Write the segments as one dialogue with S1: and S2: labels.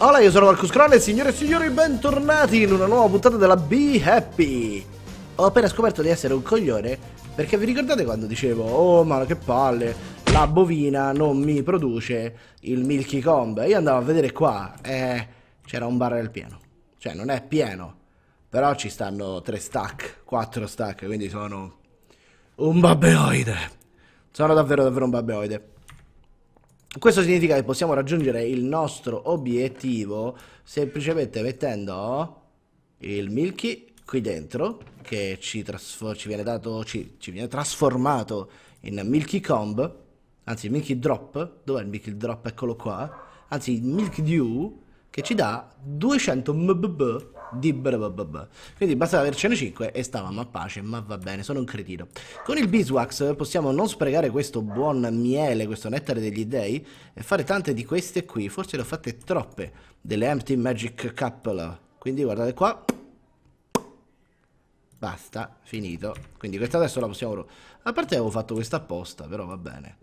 S1: Hola, io sono Marcus Crone, signore e signori, bentornati in una nuova puntata della Be Happy. Ho appena scoperto di essere un coglione, perché vi ricordate quando dicevo, oh ma che palle, la bovina non mi produce il Milky Comb? Io andavo a vedere qua, eh, c'era un bar del pieno. Cioè, non è pieno, però ci stanno 3 stack, 4 stack, quindi sono un babbeoide. Sono davvero davvero un babbeoide. Questo significa che possiamo raggiungere il nostro obiettivo semplicemente mettendo il Milky qui dentro, che ci, ci, viene, dato, ci, ci viene trasformato in Milky Comb, anzi Milky Drop, dov'è il Milky Drop? Eccolo qua, anzi Milky Dew, che ci dà 200 mbb di blablabla. Quindi bastava avercene 5 e stavamo a pace, ma va bene, sono un cretino. Con il beeswax possiamo non sprecare questo buon miele, questo nettare degli dei, e fare tante di queste qui. Forse le ho fatte troppe, delle empty magic couple. Quindi guardate qua. Basta, finito. Quindi questa adesso la possiamo... A parte avevo fatto questa apposta, però va bene.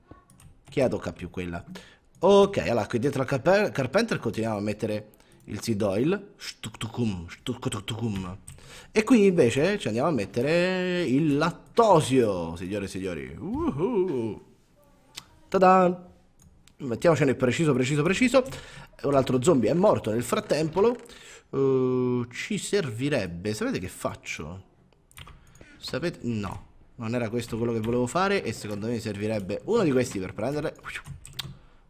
S1: Chi ha tocca più quella? Ok, allora qui dietro al Carpenter continuiamo a mettere il T-Doil e qui invece ci andiamo a mettere il lattosio signore e signori uh -huh. mettiamocene preciso preciso preciso un altro zombie è morto nel frattempo uh, ci servirebbe sapete che faccio? sapete? no non era questo quello che volevo fare e secondo me servirebbe uno di questi per prendere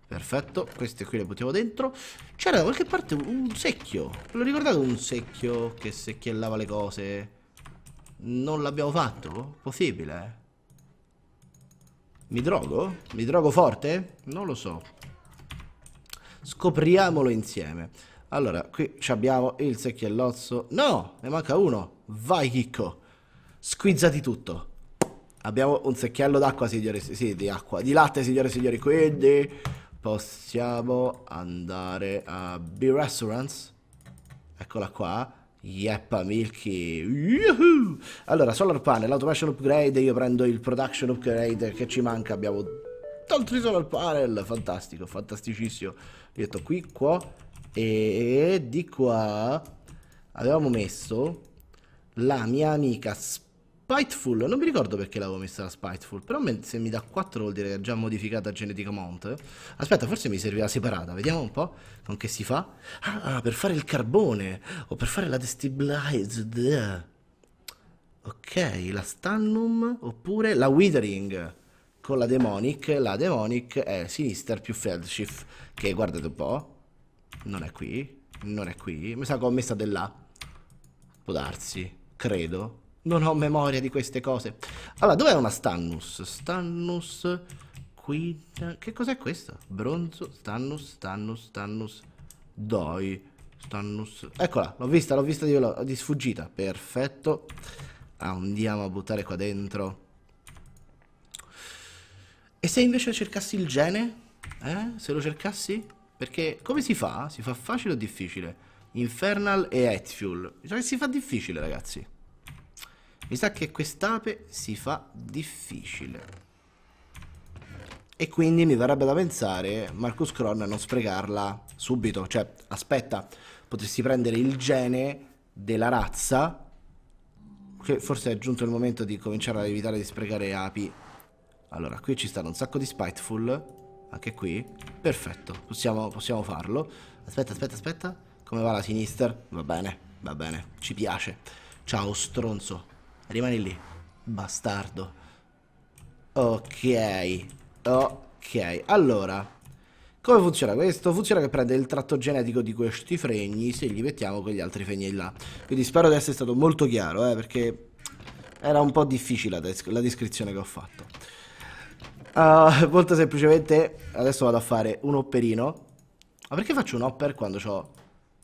S1: Perfetto, queste qui le buttiamo dentro. C'era da qualche parte un secchio. Ve lo ricordate un secchio che secchiellava le cose? Non l'abbiamo fatto? Possibile? Mi drogo? Mi drogo forte? Non lo so. Scopriamolo insieme. Allora, qui abbiamo il secchiellozzo. No, ne manca uno. Vai, chicco. Squizzati tutto. Abbiamo un secchiello d'acqua, signore. Sì, di acqua. Di latte, signore e signori. Quindi possiamo andare a B-Restaurants. Eccola qua. Yeppa Milky Yuhu! Allora Solar Panel, Automation Upgrade Io prendo il Production Upgrade Che ci manca, abbiamo altri Solar Panel Fantastico, fantasticissimo Detto qui, qua E di qua Avevamo messo La mia amica Sp Spiteful, non mi ricordo perché l'avevo messa la Spiteful, però se mi dà 4 vuol dire che è già modificata Genetic Amount. Aspetta, forse mi serviva separata, vediamo un po' con che si fa. Ah, ah, per fare il carbone, o per fare la destabilized. Ok, la Stannum, oppure la Withering, con la Demonic. La Demonic è Sinister più Feldshift, che guardate un po', non è qui, non è qui. Mi sa che ho messa dell'A, può darsi, credo. Non ho memoria di queste cose. Allora, dov'è una Stannus? Stannus... Qui... Che cos'è questa? Bronzo, Stannus, Stannus, Stannus... Doi, Stannus... Eccola, l'ho vista, l'ho vista di, di sfuggita. Perfetto. Ah, andiamo a buttare qua dentro. E se invece cercassi il gene? Eh? Se lo cercassi? Perché come si fa? Si fa facile o difficile? Infernal e Hatfuel. Cioè si fa difficile, ragazzi. Mi sa che quest'ape si fa difficile. E quindi mi verrebbe da pensare, Marcus Cron, a non sprecarla subito. Cioè, aspetta, potresti prendere il gene della razza forse è giunto il momento di cominciare ad evitare di sprecare api. Allora, qui ci stanno un sacco di spiteful. Anche qui. Perfetto, possiamo, possiamo farlo. Aspetta, aspetta, aspetta. Come va la sinistra? Va bene, va bene. Ci piace. Ciao, stronzo. Rimani lì, bastardo. Ok, ok. Allora, come funziona questo? Funziona che prende il tratto genetico di questi fregni se li mettiamo con gli altri fregni là. Quindi spero di essere stato molto chiaro, eh, perché era un po' difficile la, la descrizione che ho fatto. Uh, molto semplicemente, adesso vado a fare un hopperino. Ma perché faccio un hopper quando ho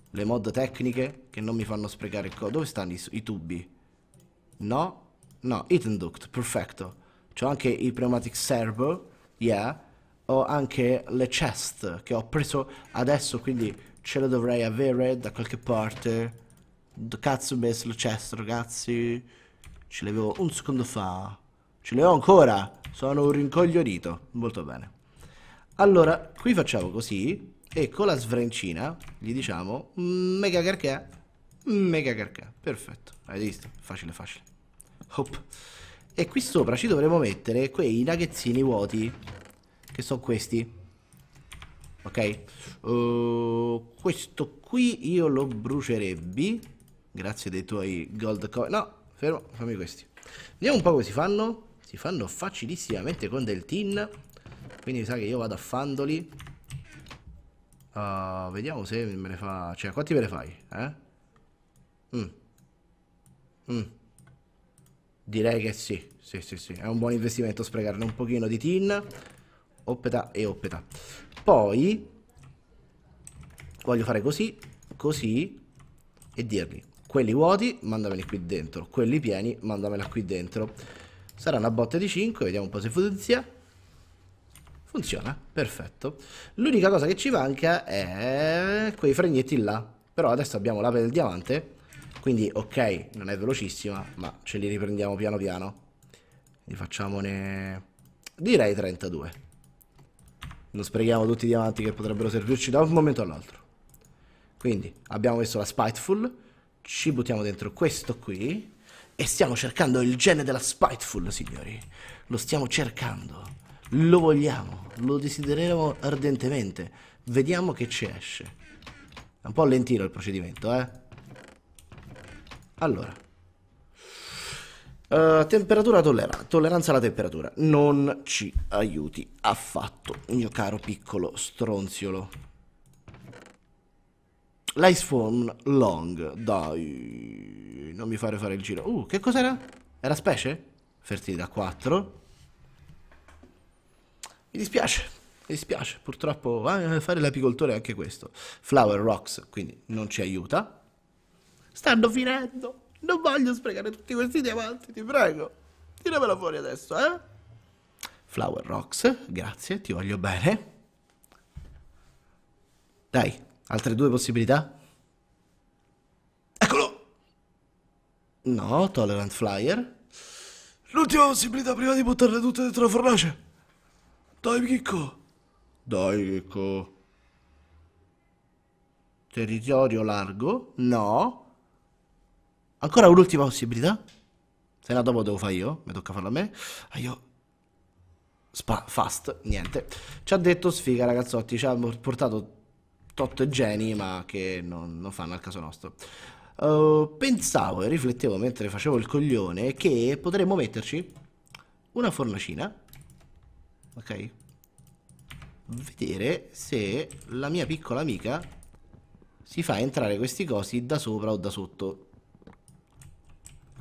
S1: le mod tecniche che non mi fanno sprecare il co... Dove stanno i, i tubi? No? No, Hidden Duct, perfetto. C'ho anche i pneumatic servo, yeah. Ho anche le chest che ho preso adesso, quindi ce le dovrei avere da qualche parte. Cazzo ho messo le chest, ragazzi? Ce le avevo un secondo fa. Ce le ho ancora! Sono un rincoglionito. Molto bene. Allora, qui facciamo così. E con la svrencina gli diciamo... Mm, mega carché Mega carca, perfetto. Hai visto? Facile, facile. Hop. E qui sopra ci dovremo mettere quei nuggettini vuoti. Che sono questi. Ok? Uh, questo qui io lo brucierebbi. Grazie dei tuoi gold coin. No, fermo, fammi questi. Vediamo un po' come si fanno. Si fanno facilissimamente con del tin. Quindi mi sa che io vado a fandoli. Uh, vediamo se me ne fa... Cioè, quanti me ne fai? Eh? Mm. Mm. Direi che sì. Sì, sì, sì. È un buon investimento sprecarne un pochino di tin. Oppeta e oppeta. Poi voglio fare così, così e dirgli quelli vuoti mandameli qui dentro, quelli pieni mandamela qui dentro. Sarà una botta di 5, vediamo un po' se funziona. Funziona, perfetto. L'unica cosa che ci manca è quei fregnetti là. Però adesso abbiamo l'ape del diamante quindi, ok, non è velocissima, ma ce li riprendiamo piano piano. Li facciamone... Direi 32. Non sprechiamo tutti i diamanti che potrebbero servirci da un momento all'altro. Quindi, abbiamo messo la Spiteful. Ci buttiamo dentro questo qui. E stiamo cercando il gene della Spiteful, signori. Lo stiamo cercando. Lo vogliamo. Lo desideriamo ardentemente. Vediamo che ci esce. È un po' lentino il procedimento, eh? Allora, uh, temperatura tolleranza, tolleranza alla temperatura, non ci aiuti affatto, mio caro piccolo stronziolo. L'ice L'icephone long, dai, non mi fare fare il giro. Uh, che cos'era? Era specie? Fertilità 4. Mi dispiace, mi dispiace, purtroppo eh, fare l'apicoltore è anche questo. Flower rocks, quindi non ci aiuta. Stanno finendo. Non voglio sprecare tutti questi diamanti, ti prego. Tiramela fuori adesso, eh? Flower Rocks, grazie, ti voglio bene. Dai, altre due possibilità? Eccolo! No, Tolerant Flyer. L'ultima possibilità prima di buttarle tutte dentro la fornace. Dai, Chicco. Dai, Chicco. Territorio largo? No. Ancora un'ultima possibilità. Se no dopo devo fare io, mi tocca farlo a me. Ah, io... Spa, fast, niente. Ci ha detto sfiga ragazzotti, ci ha portato tot geni ma che non, non fanno al caso nostro. Uh, pensavo e riflettevo mentre facevo il coglione che potremmo metterci una fornacina. Ok. Vedere se la mia piccola amica si fa entrare questi cosi da sopra o da sotto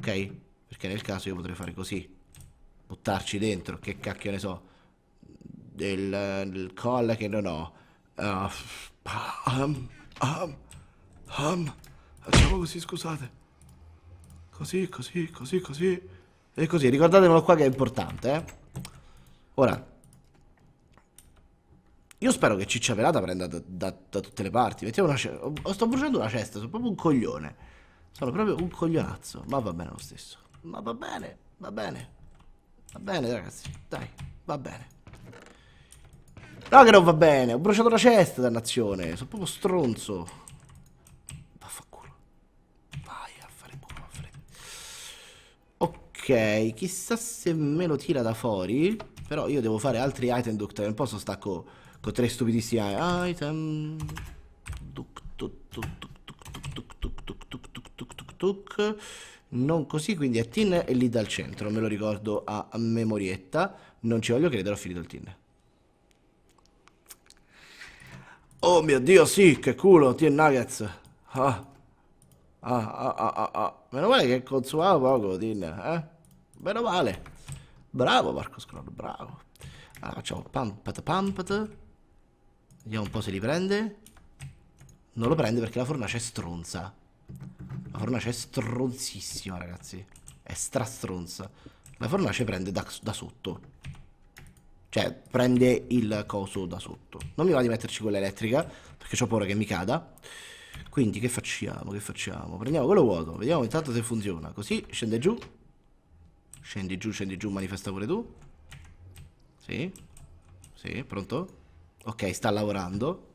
S1: ok? Perché nel caso io potrei fare così, buttarci dentro, che cacchio ne so, del, del colla che non ho. Uh, um, um, um. Facciamo così, scusate. Così, così, così, così. E così, ricordatevelo qua che è importante, eh. Ora. Io spero che Ciccia velata prenda da, da, da tutte le parti. Mettiamo una cesta. Sto bruciando una cesta, sono proprio un coglione. Sono proprio un coglionazzo, ma va bene lo stesso. Ma va bene, va bene. Va bene, ragazzi, dai, va bene. No che non va bene, ho bruciato la cesta, dannazione. Sono proprio stronzo. Vaffanculo. Vai a fare buono, freddo. Ok, chissà se me lo tira da fuori. Però io devo fare altri item duct. Non posso stacco con tre stupidissimi eh, item. Duct, duct, duct. Bartuk, non così, quindi è Tin e lì dal centro, me lo ricordo a memorietta, non ci voglio credere, ho finito il Tin. Oh mio Dio, sì, che culo, Tin Nuggets. Ah. Ah, ah, ah, ah, ah. Meno male che consumava poco, Tin, eh? Meno male. Bravo Marco Scroll, bravo. Allora facciamo pampat pampat. Vediamo un po' se li prende. Non lo prende perché la fornace è stronza. La fornace è stronzissima, ragazzi. È stronza. La fornace prende da, da sotto. Cioè, prende il coso da sotto. Non mi va di metterci quella elettrica, perché ho paura che mi cada. Quindi che facciamo? Che facciamo? Prendiamo quello vuoto, vediamo intanto se funziona. Così scende giù. Scendi giù, scendi giù, manifesta pure tu. Sì. Sì, pronto? Ok, sta lavorando.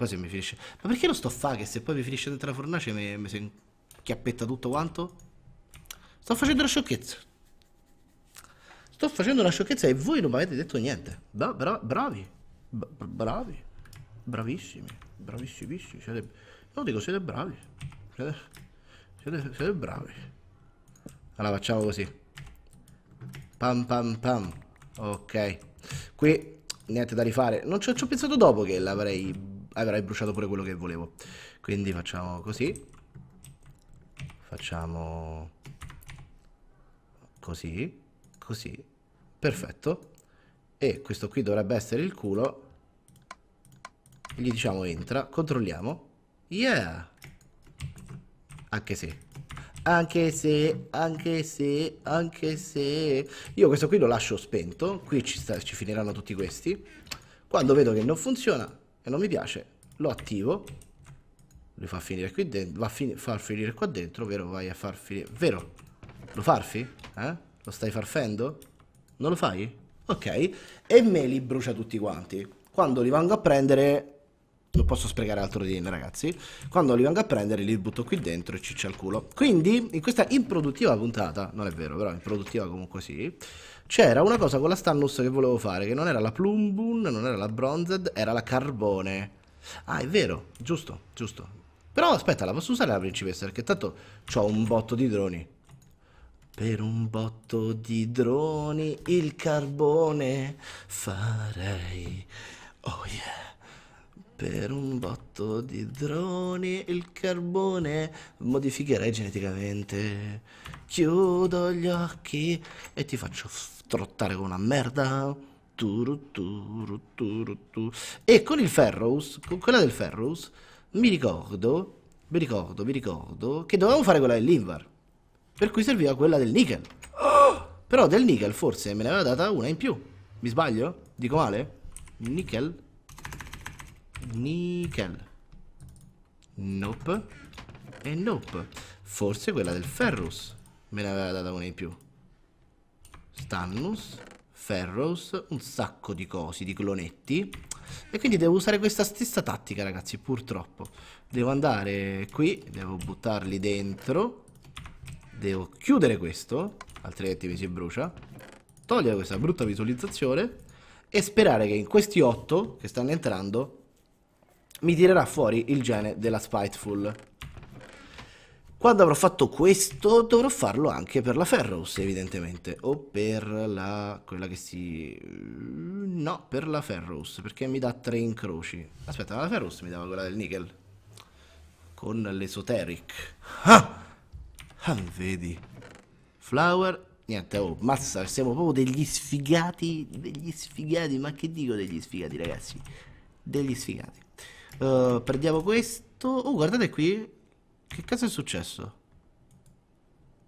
S1: Poi se mi finisce... Ma perché non sto a fare che se poi mi finisce dentro la fornace mi, mi si chiappetta tutto quanto? Sto facendo una sciocchezza. Sto facendo una sciocchezza e voi non mi avete detto niente. Bra bra bravi. Bra bravi. Bravissimi. Bravissimissimi. Siete... No, dico siete bravi. Siete... siete, siete bravi. Allora facciamo così. Pam pam pam. Ok. Qui niente da rifare. Non ci ho pensato dopo che l'avrei avrei bruciato pure quello che volevo. Quindi facciamo così. Facciamo così, così. Perfetto. E questo qui dovrebbe essere il culo. Gli diciamo entra, controlliamo. Yeah! Anche se. Anche se, anche se, anche se... Io questo qui lo lascio spento, qui ci, sta, ci finiranno tutti questi. Quando vedo che non funziona, e non mi piace, lo attivo, lo fa finire qui dentro, va a fin far finire qua dentro, vero? Vai a far finire, vero? Lo farfi? Eh? Lo stai farfendo? Non lo fai? Ok, e me li brucia tutti quanti. Quando li vanno a prendere non posso sprecare altro di ragazzi. Quando li vengo a prendere li butto qui dentro e ciccia al culo. Quindi, in questa improduttiva puntata, non è vero, però improduttiva comunque sì, c'era una cosa con la Stannus che volevo fare, che non era la Plumbun, non era la Bronzed, era la Carbone. Ah, è vero, giusto, giusto. Però aspetta, la posso usare la principessa, perché tanto ho un botto di droni. Per un botto di droni il carbone farei... Oh yeah per un botto di droni il carbone modificherei geneticamente. Chiudo gli occhi e ti faccio trottare con una merda. Turu, turu, turu, turu. E con il Ferrous, con quella del Ferrous, mi ricordo, mi ricordo, mi ricordo che dovevamo fare quella dell'Invar. Per cui serviva quella del Nickel. Però del Nickel forse me ne aveva data una in più. Mi sbaglio? Dico male? Nickel? nickel. Nope. E nope. Forse quella del ferrus. Me l'aveva data una in più. Stannus. ferrus un sacco di cosi, di clonetti. E quindi devo usare questa stessa tattica, ragazzi, purtroppo. Devo andare qui, devo buttarli dentro. Devo chiudere questo, altrimenti mi si brucia. Togliere questa brutta visualizzazione. E sperare che in questi otto che stanno entrando mi tirerà fuori il gene della Spiteful. Quando avrò fatto questo dovrò farlo anche per la Ferrous evidentemente o per la... quella che si... no, per la Ferrous perché mi dà tre incroci. Aspetta, ma la Ferrous mi dava quella del nickel con l'esoteric. Ah! ah! vedi. Flower Niente, oh, massa, siamo proprio degli sfigati, degli sfigati, ma che dico degli sfigati ragazzi? Degli sfigati. Eh, prendiamo questo. Oh, guardate qui. Che cosa è successo?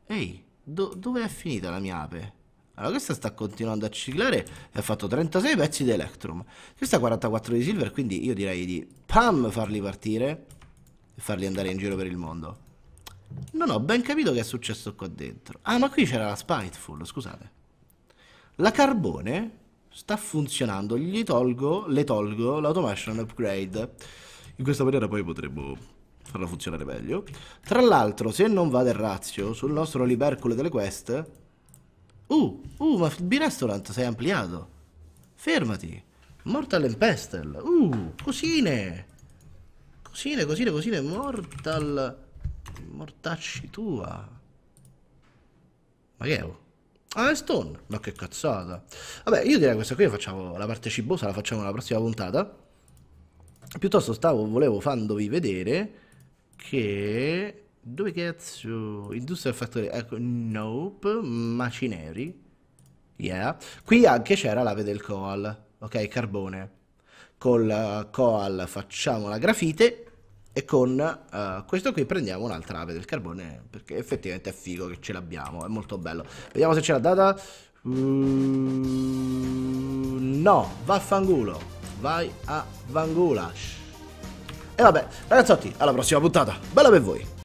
S1: Ehi, do dove è finita la mia ape? Allora questa sta continuando a ciclare e ha fatto 36 pezzi di Electrum. Questa ha 44 di Silver, quindi io direi di pam farli partire e farli andare in giro per il mondo. Non ho ben capito che è successo qua dentro. Ah, ma qui c'era la Spiteful, scusate. La Carbone sta funzionando, gli tolgo, le tolgo l'automation upgrade. In questa maniera poi potremmo farla funzionare meglio. Tra l'altro, se non va del razio, sul nostro libercolo delle quest... Uh, uh, ma B-Restaurant sei ampliato. Fermati. Mortal and Pestel. Uh, cosine. Cosine, cosine, cosine. Mortal... Mortacci tua. Ma che è? Ah, Stone? No, che cazzata. Vabbè, io direi questa qui facciamo, la parte cibosa la facciamo nella prossima puntata. Piuttosto stavo, volevo fandovi vedere che... Dove cazzo? Industrial Factory... Ecco, nope, macineri. Yeah. Qui anche c'era l'ave del coal, ok, carbone. Col coal eh, facciamo la grafite e con uh, questo qui prendiamo un'altra ave del carbone perché effettivamente è figo che ce l'abbiamo, è molto bello. Vediamo se ce l'ha data. Uh, no, vaffangulo, vai a Vangulash. E vabbè, ragazzotti, alla prossima puntata. Bella per voi.